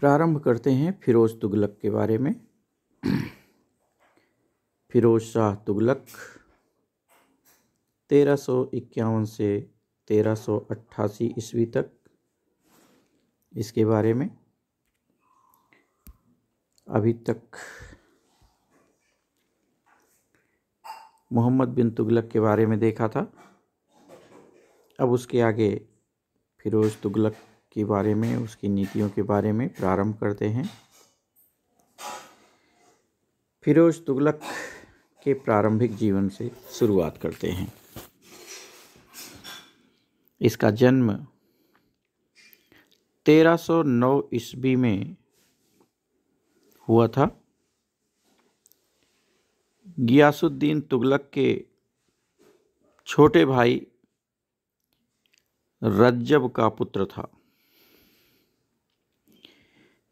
प्रारंभ करते हैं फिरोज़ तुगलक के बारे में फिरोज शाह तुगलक तेरह सौ इक्यावन से तेरह सौ अट्ठासी ईस्वी तक इसके बारे में अभी तक मोहम्मद बिन तुगलक के बारे में देखा था अब उसके आगे फिरोज़ तुगलक के बारे में उसकी नीतियों के बारे में प्रारंभ करते हैं फिरोज तुगलक के प्रारंभिक जीवन से शुरुआत करते हैं इसका जन्म 1309 ईस्वी में हुआ था गियासुद्दीन तुगलक के छोटे भाई रज्जब का पुत्र था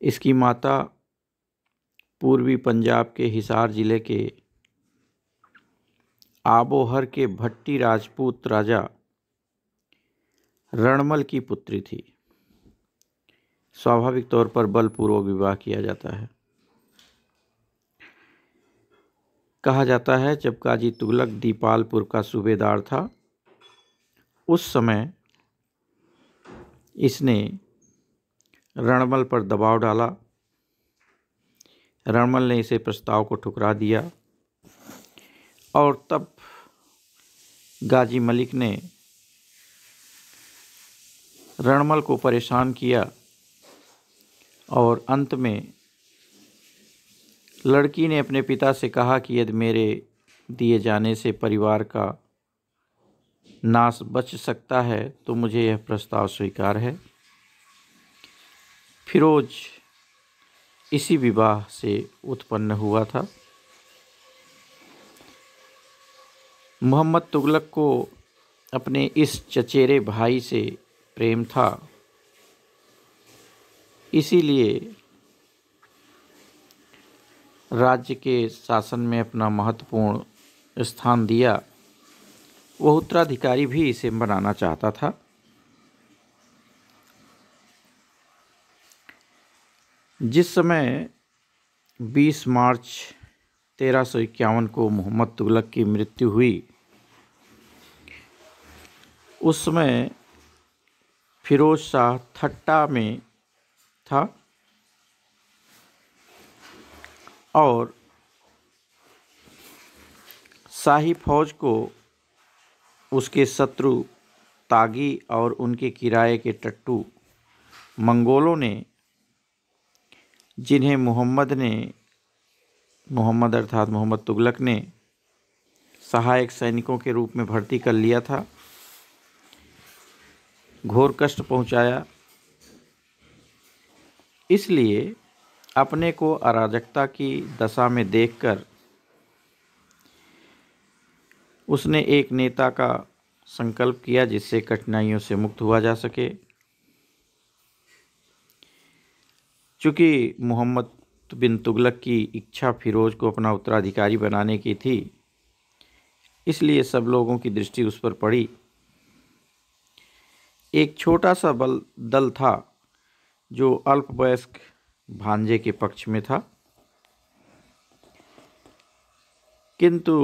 इसकी माता पूर्वी पंजाब के हिसार जिले के आबोहर के भट्टी राजपूत राजा रणमल की पुत्री थी स्वाभाविक तौर पर बलपूर्वक विवाह किया जाता है कहा जाता है जब काजी तुगलक दीपालपुर का सूबेदार था उस समय इसने रणमल पर दबाव डाला रणमल ने इसे प्रस्ताव को ठुकरा दिया और तब गाजी मलिक ने रणमल को परेशान किया और अंत में लड़की ने अपने पिता से कहा कि यदि मेरे दिए जाने से परिवार का नाश बच सकता है तो मुझे यह प्रस्ताव स्वीकार है फिरोज इसी विवाह से उत्पन्न हुआ था मोहम्मद तुगलक को अपने इस चचेरे भाई से प्रेम था इसीलिए राज्य के शासन में अपना महत्वपूर्ण स्थान दिया वह उत्तराधिकारी भी इसे बनाना चाहता था जिस समय 20 मार्च तेरह सौ इक्यावन को मोहम्मद तुगलक की मृत्यु हुई उस समय फिरोज शाह थट्टा में था और शाही फौज को उसके शत्रु तागी और उनके किराए के टट्टू मंगोलों ने जिन्हें मोहम्मद ने मोहम्मद अर्थात मोहम्मद तुगलक ने सहायक सैनिकों के रूप में भर्ती कर लिया था घोर कष्ट पहुंचाया इसलिए अपने को अराजकता की दशा में देखकर उसने एक नेता का संकल्प किया जिससे कठिनाइयों से मुक्त हुआ जा सके चूँकि मोहम्मद बिन तुगलक की इच्छा फिरोज को अपना उत्तराधिकारी बनाने की थी इसलिए सब लोगों की दृष्टि उस पर पड़ी एक छोटा सा बल दल था जो अल्पवयस्क भांजे के पक्ष में था किंतु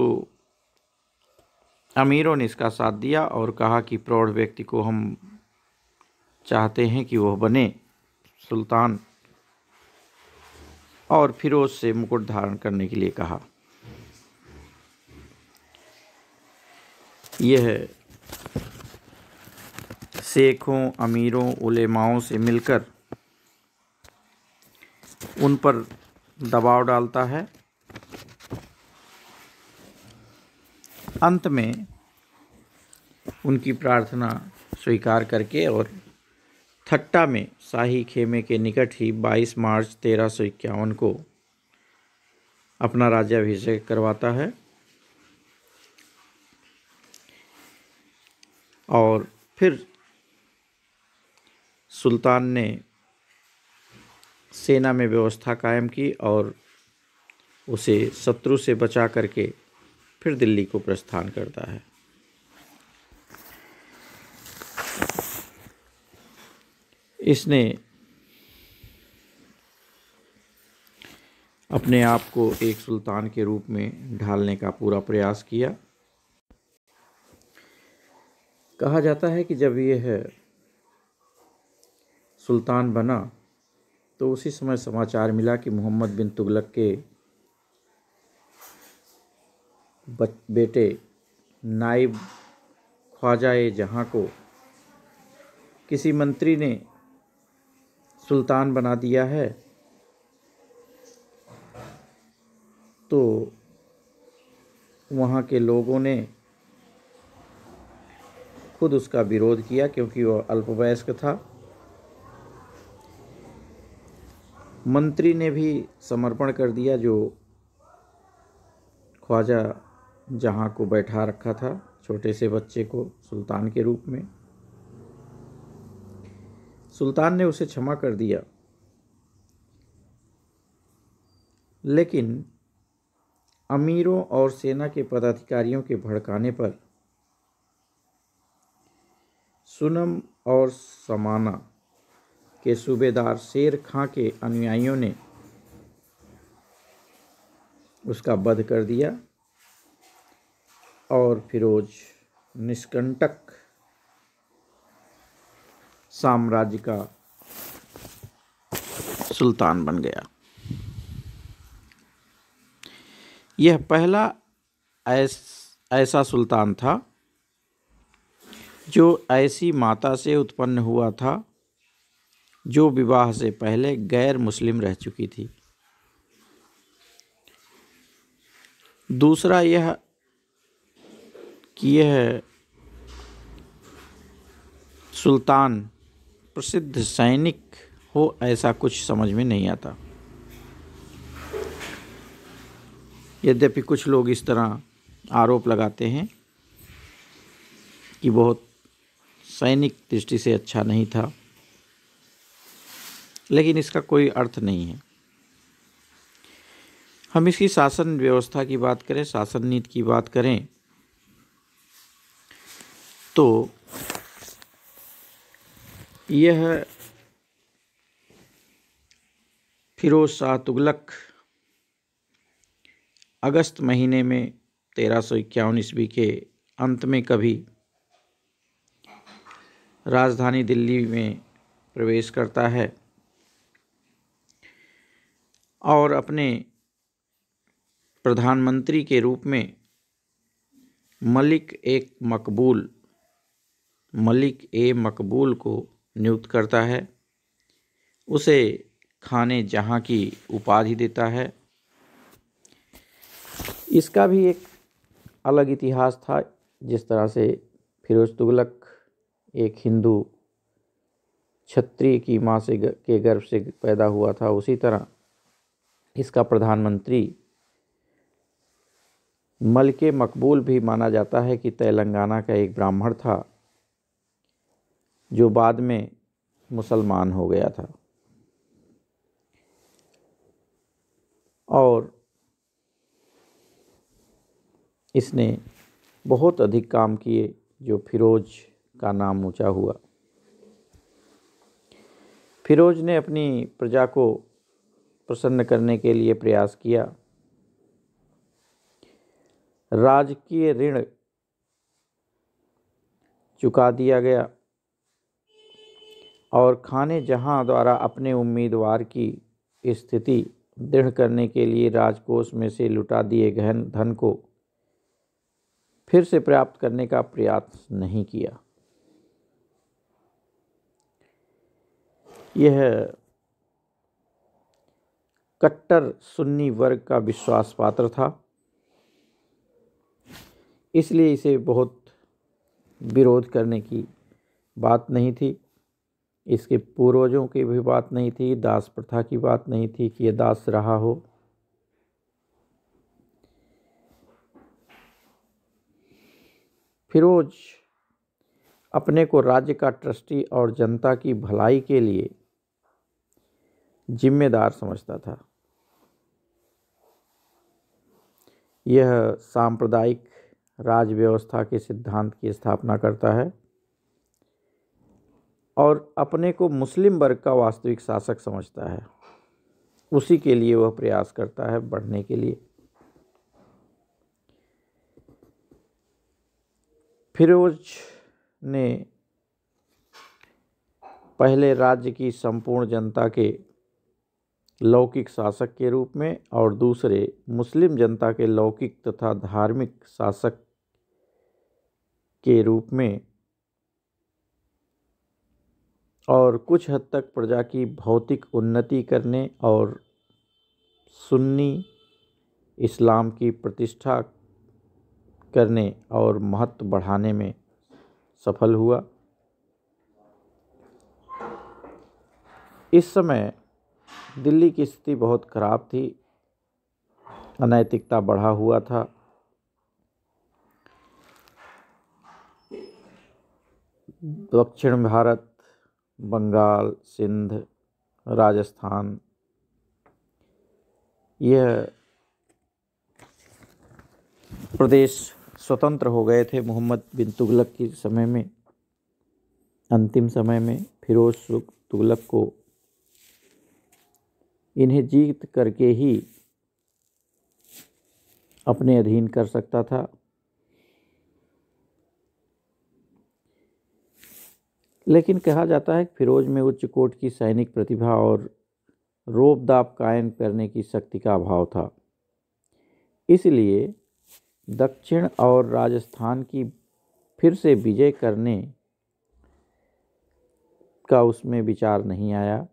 अमीरों ने इसका साथ दिया और कहा कि प्रौढ़ व्यक्ति को हम चाहते हैं कि वह बने सुल्तान और फिरोज से मुकुट धारण करने के लिए कहा यह शेखों अमीरों उलेमाओं से मिलकर उन पर दबाव डालता है अंत में उनकी प्रार्थना स्वीकार करके और थट्टा में शाही खेमे के निकट ही 22 मार्च तेरह को अपना राज्याभिषेक करवाता है और फिर सुल्तान ने सेना में व्यवस्था कायम की और उसे शत्रु से बचा करके फिर दिल्ली को प्रस्थान करता है इसने अपने आप को एक सुल्तान के रूप में ढालने का पूरा प्रयास किया कहा जाता है कि जब यह सुल्तान बना तो उसी समय समाचार मिला कि मोहम्मद बिन तुगलक के बेटे नाइब ख्वाजा जहाँ को किसी मंत्री ने सुल्तान बना दिया है तो वहाँ के लोगों ने खुद उसका विरोध किया क्योंकि वह अल्पवयस्क था मंत्री ने भी समर्पण कर दिया जो ख्वाजा जहाँ को बैठा रखा था छोटे से बच्चे को सुल्तान के रूप में सुल्तान ने उसे क्षमा कर दिया लेकिन अमीरों और सेना के पदाधिकारियों के भड़काने पर सुनम और समाना के सूबेदार शेर खां के अनुयायियों ने उसका वध कर दिया और फिरोज निष्कंटक साम्राज्य का सुल्तान बन गया यह पहला ऐस, ऐसा सुल्तान था जो ऐसी माता से उत्पन्न हुआ था जो विवाह से पहले गैर मुस्लिम रह चुकी थी दूसरा यह कि यह सुल्तान प्रसिद्ध सैनिक हो ऐसा कुछ समझ में नहीं आता यद्यपि कुछ लोग इस तरह आरोप लगाते हैं कि बहुत सैनिक दृष्टि से अच्छा नहीं था लेकिन इसका कोई अर्थ नहीं है हम इसकी शासन व्यवस्था की बात करें शासन नीति की बात करें तो यह फिरोज शाह तुगलक अगस्त महीने में तेरह सौ इक्यावन ईस्वी के अंत में कभी राजधानी दिल्ली में प्रवेश करता है और अपने प्रधानमंत्री के रूप में मलिक एक मकबूल मलिक ए मकबूल को नियुक्त करता है उसे खाने जहाँ की उपाधि देता है इसका भी एक अलग इतिहास था जिस तरह से फिरोज तुगलक एक हिंदू क्षत्रिय की माँ से के गर्भ से पैदा हुआ था उसी तरह इसका प्रधानमंत्री मलके मकबूल भी माना जाता है कि तेलंगाना का एक ब्राह्मण था जो बाद में मुसलमान हो गया था और इसने बहुत अधिक काम किए जो फिरोज का नाम ऊंचा हुआ फिरोज ने अपनी प्रजा को प्रसन्न करने के लिए प्रयास किया राजकीय ऋण चुका दिया गया और खाने जहां द्वारा अपने उम्मीदवार की स्थिति दृढ़ करने के लिए राजकोष में से लुटा दिए गहन धन को फिर से प्राप्त करने का प्रयास नहीं किया यह कट्टर सुन्नी वर्ग का विश्वास पात्र था इसलिए इसे बहुत विरोध करने की बात नहीं थी इसके पूर्वजों की भी बात नहीं थी दास प्रथा की बात नहीं थी कि यह दास रहा हो फिरोज अपने को राज्य का ट्रस्टी और जनता की भलाई के लिए जिम्मेदार समझता था यह सांप्रदायिक राज व्यवस्था के सिद्धांत की स्थापना करता है और अपने को मुस्लिम वर्ग का वास्तविक शासक समझता है उसी के लिए वह प्रयास करता है बढ़ने के लिए फिरोज ने पहले राज्य की संपूर्ण जनता के लौकिक शासक के रूप में और दूसरे मुस्लिम जनता के लौकिक तथा धार्मिक शासक के रूप में और कुछ हद तक प्रजा की भौतिक उन्नति करने और सुन्नी इस्लाम की प्रतिष्ठा करने और महत्व बढ़ाने में सफल हुआ इस समय दिल्ली की स्थिति बहुत खराब थी अनैतिकता बढ़ा हुआ था दक्षिण भारत बंगाल सिंध राजस्थान यह प्रदेश स्वतंत्र हो गए थे मोहम्मद बिन तुगलक के समय में अंतिम समय में फिरोज सुख तुगलक को इन्हें जीत करके ही अपने अधीन कर सकता था लेकिन कहा जाता है कि फिरोज में उच्च कोट की सैनिक प्रतिभा और रोबदाप कायम करने की शक्ति का अभाव था इसलिए दक्षिण और राजस्थान की फिर से विजय करने का उसमें विचार नहीं आया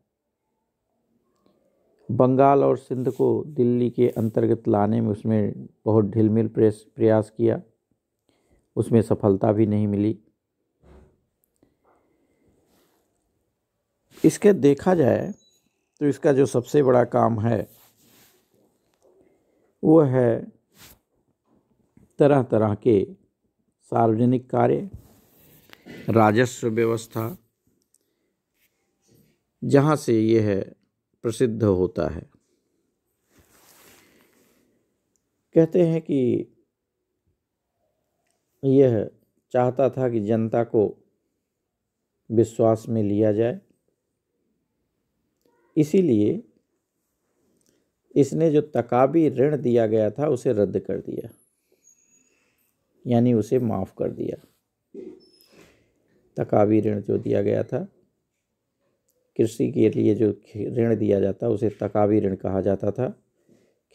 बंगाल और सिंध को दिल्ली के अंतर्गत लाने में उसमें बहुत ढिलमिल प्रयास किया उसमें सफलता भी नहीं मिली इसके देखा जाए तो इसका जो सबसे बड़ा काम है वो है तरह तरह के सार्वजनिक कार्य राजस्व व्यवस्था जहाँ से ये है प्रसिद्ध होता है कहते हैं कि यह चाहता था कि जनता को विश्वास में लिया जाए इसीलिए इसने जो तकाबी ऋण दिया गया था उसे रद्द कर दिया यानी उसे माफ़ कर दिया तकाबी ऋण जो दिया गया था कृषि के लिए जो ऋण दिया जाता उसे तकाबी ऋण कहा जाता था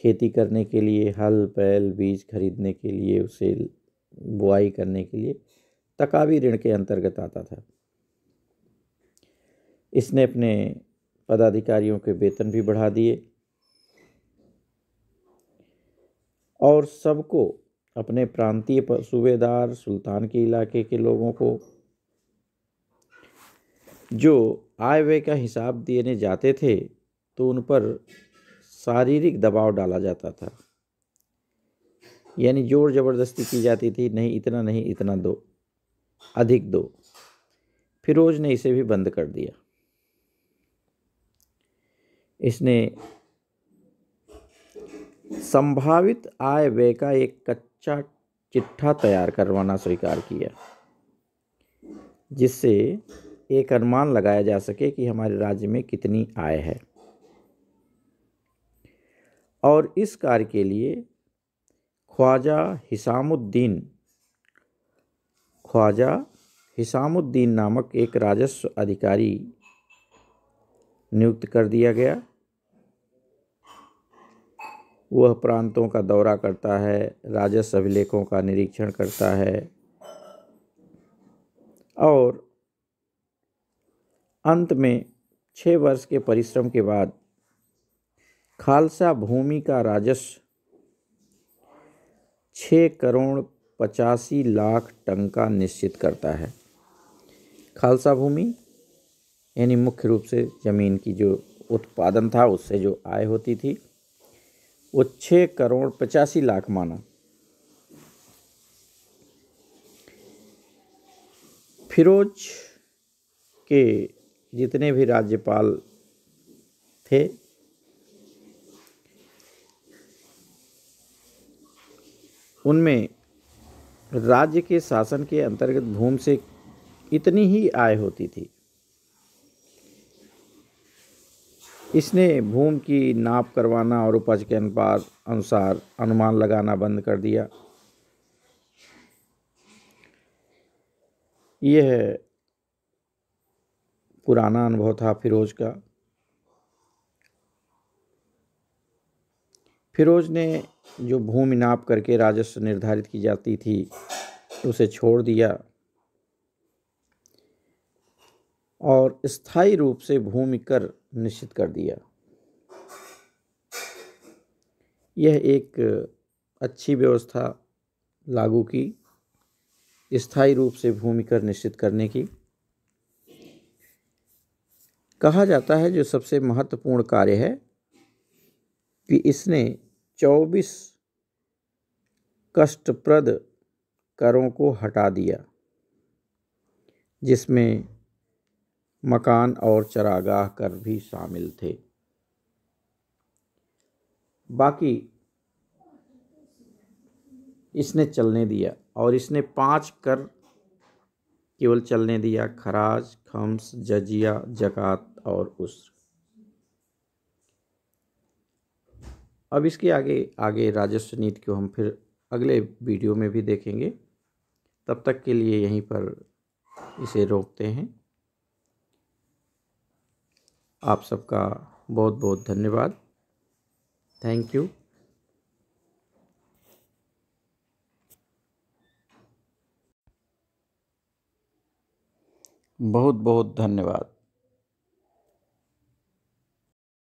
खेती करने के लिए हल बैल बीज खरीदने के लिए उसे बुआई करने के लिए तकाबी ऋण के अंतर्गत आता था इसने अपने पदाधिकारियों के वेतन भी बढ़ा दिए और सबको अपने प्रांतीय सूबेदार सुल्तान के इलाके के लोगों को जो आय व्यय का हिसाब देने जाते थे तो उन पर शारीरिक दबाव डाला जाता था यानी जोर जबरदस्ती की जाती थी नहीं इतना नहीं इतना दो अधिक दो फिरोज ने इसे भी बंद कर दिया इसने संभावित आय व्यय का एक कच्चा चिट्ठा तैयार करवाना स्वीकार किया जिससे एक अनुमान लगाया जा सके कि हमारे राज्य में कितनी आय है और इस कार्य के लिए ख्वाजा हिसामुद्दीन ख्वाजा हिसामुद्दीन नामक एक राजस्व अधिकारी नियुक्त कर दिया गया वह प्रांतों का दौरा करता है राजस्व अभिलेखों का निरीक्षण करता है और अंत में छः वर्ष के परिश्रम के बाद खालसा भूमि का राजस्व छः करोड़ पचासी लाख टंका निश्चित करता है खालसा भूमि यानी मुख्य रूप से ज़मीन की जो उत्पादन था उससे जो आय होती थी वो छः करोड़ पचासी लाख माना फिरोज के जितने भी राज्यपाल थे उनमें राज्य के शासन के अंतर्गत भूमि से इतनी ही आय होती थी इसने भूमि की नाप करवाना और उपज के अनुपात अनुसार अनुमान लगाना बंद कर दिया यह पुराना अनुभव था फिरोज का फिरोज ने जो भूमि नाप करके राजस्व निर्धारित की जाती थी उसे छोड़ दिया और स्थायी रूप से भूमि कर निश्चित कर दिया यह एक अच्छी व्यवस्था लागू की स्थायी रूप से भूमि कर निश्चित करने की कहा जाता है जो सबसे महत्वपूर्ण कार्य है कि इसने 24 कष्टप्रद करों को हटा दिया जिसमें मकान और चरागाह कर भी शामिल थे बाकी इसने चलने दिया और इसने पांच कर केवल चलने दिया खराज खम्स जजिया जकात और उस अब इसके आगे आगे राजस्व नीति को हम फिर अगले वीडियो में भी देखेंगे तब तक के लिए यहीं पर इसे रोकते हैं आप सबका बहुत बहुत धन्यवाद थैंक यू बहुत बहुत धन्यवाद